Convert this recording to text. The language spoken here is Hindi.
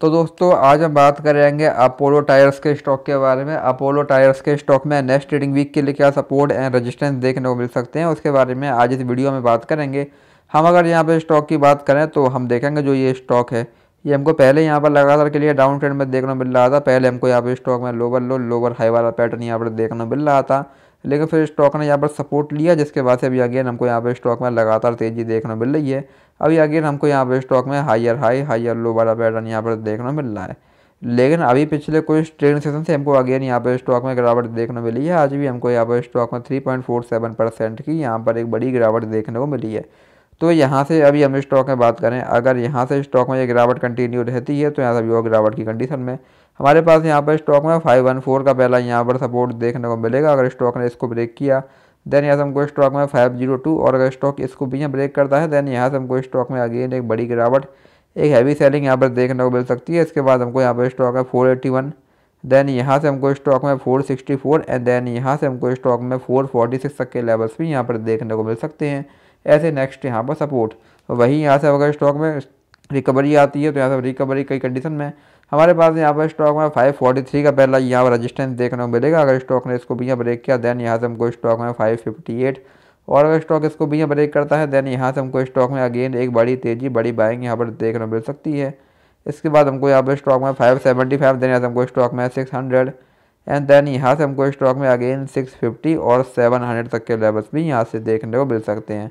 तो दोस्तों आज हम बात करेंगे अपोलो टायर्स के स्टॉक के बारे में अपोलो टायर्स के स्टॉक में नेक्स्ट ट्रेडिंग वीक के लिए क्या सपोर्ट एंड रेजिस्टेंस देखने को मिल सकते हैं उसके बारे में आज इस वीडियो में बात करेंगे हम अगर यहाँ पर स्टॉक की बात करें तो हम देखेंगे जो ये स्टॉक है ये हमको पहले यहाँ पर लगातार के लिए डाउन ट्रेंड में देखने मिल रहा था पहले हमको यहाँ पर स्टॉक में लोवर लो लोवर हाई वाला पैटर्न यहाँ पर देखने मिल रहा था लेकिन फिर स्टॉक ने यहाँ पर सपोर्ट लिया जिसके बाद से अभी अगेन हमको यहाँ पर स्टॉक में लगातार तेज़ी देखने मिल रही है अभी अगेन हमको यहाँ पर स्टॉक में हाइयर हाई हाइयर लो वाला पैटर्न यहाँ पर देखने मिल रहा है लेकिन अभी पिछले कुछ ट्रेन सेशन से हमको अगेन यहाँ पर स्टॉक में गिरावट देखने मिली है आज भी हमको यहाँ पर स्टॉक में 3.47 परसेंट की यहाँ पर एक बड़ी गिरावट देखने को मिली है तो यहाँ से अभी हम स्टॉक में बात करें अगर यहाँ से स्टॉक में ये गिरावट कंटिन्यू रहती है तो यहाँ से अभी और गिरावट की कंडीशन में हमारे पास यहाँ पर स्टॉक में फाइव वन फोर का पहला यहाँ पर सपोर्ट देखने को मिलेगा अगर स्टॉक ने इसको ब्रेक किया देन यहाँ से हमको स्टॉक में फाइव जीरो टू और अगर स्टॉक इसको भी यहाँ ब्रेक करता है देन यहाँ से हमको स्टॉक में अगेन एक बड़ी गिरावट एक हैवी सेलिंग यहाँ पर देखने को मिल सकती है इसके बाद हमको यहाँ पर स्टॉक है फोर एट्टी वन देन यहाँ से हमको स्टॉक में four sixty four and then यहाँ से हमको स्टॉक में फोर फोर्टी सिक्स तक के लेवल्स भी यहाँ पर देखने को मिल सकते हैं ऐसे नेक्स्ट यहाँ पर सपोर्ट तो वही यहाँ से अगर स्टॉक में रिकवरी आती है तो यहाँ से रिकवरी कई कंडीशन में हमारे पास यहाँ पर स्टॉक में 543 का पहला यहाँ पर रजिस्टेंस देखने को मिलेगा अगर स्टॉक ने इसको भी यहाँ ब्रेक किया देन यहाँ से हमको स्टॉक में 558 और अगर स्टॉक इसको भी यहाँ ब्रेक करता है देन यहाँ से हमको स्टॉक में अगेन एक बड़ी तेज़ी बड़ी बाइंग यहाँ पर देखने को मिल सकती है इसके बाद हमको यहाँ पर स्टॉक में फाइव देन यहाँ से हमको स्टॉक में सिक्स एंड देन यहाँ से हमको स्टॉक में अगेन सिक्स और सेवन तक के लेवल्स भी यहाँ से देखने को मिल सकते हैं